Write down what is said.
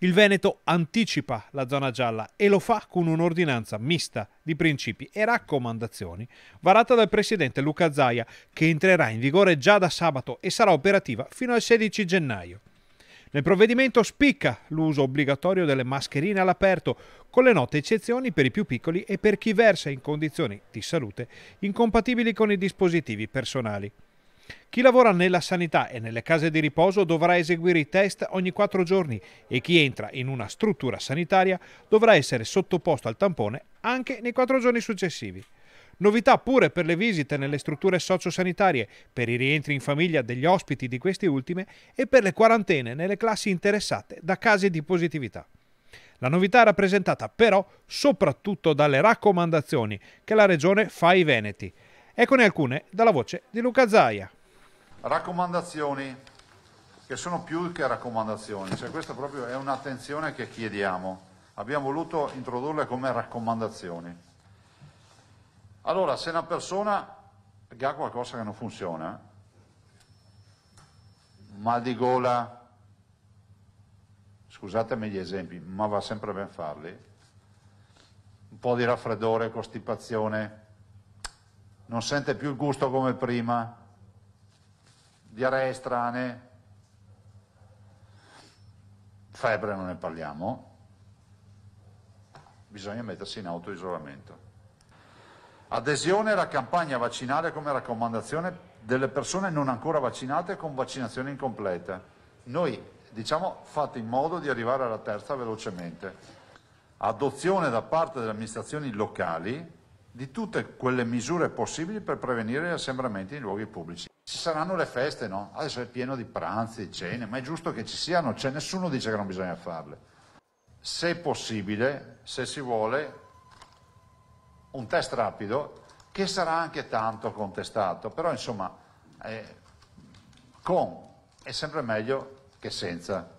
Il Veneto anticipa la zona gialla e lo fa con un'ordinanza mista di principi e raccomandazioni varata dal presidente Luca Zaia che entrerà in vigore già da sabato e sarà operativa fino al 16 gennaio. Nel provvedimento spicca l'uso obbligatorio delle mascherine all'aperto, con le note eccezioni per i più piccoli e per chi versa in condizioni di salute incompatibili con i dispositivi personali. Chi lavora nella sanità e nelle case di riposo dovrà eseguire i test ogni 4 giorni e chi entra in una struttura sanitaria dovrà essere sottoposto al tampone anche nei 4 giorni successivi. Novità pure per le visite nelle strutture sociosanitarie, per i rientri in famiglia degli ospiti di queste ultime e per le quarantene nelle classi interessate da casi di positività. La novità è rappresentata però soprattutto dalle raccomandazioni che la Regione fa ai Veneti. Eccone alcune dalla voce di Luca Zaia. Raccomandazioni, che sono più che raccomandazioni, cioè questa proprio è un'attenzione che chiediamo, abbiamo voluto introdurle come raccomandazioni. Allora, se una persona che ha qualcosa che non funziona, mal di gola, scusatemi gli esempi, ma va sempre ben farli, un po' di raffreddore, costipazione, non sente più il gusto come prima, di aree strane, febbre non ne parliamo, bisogna mettersi in autoisolamento. Adesione alla campagna vaccinale come raccomandazione delle persone non ancora vaccinate con vaccinazione incompleta. Noi diciamo fate in modo di arrivare alla terza velocemente. Adozione da parte delle amministrazioni locali di tutte quelle misure possibili per prevenire gli assembramenti in luoghi pubblici saranno le feste, no? Adesso è pieno di pranzi, cene, ma è giusto che ci siano, c'è cioè nessuno dice che non bisogna farle. Se possibile, se si vuole, un test rapido che sarà anche tanto contestato, però insomma eh, con è sempre meglio che senza.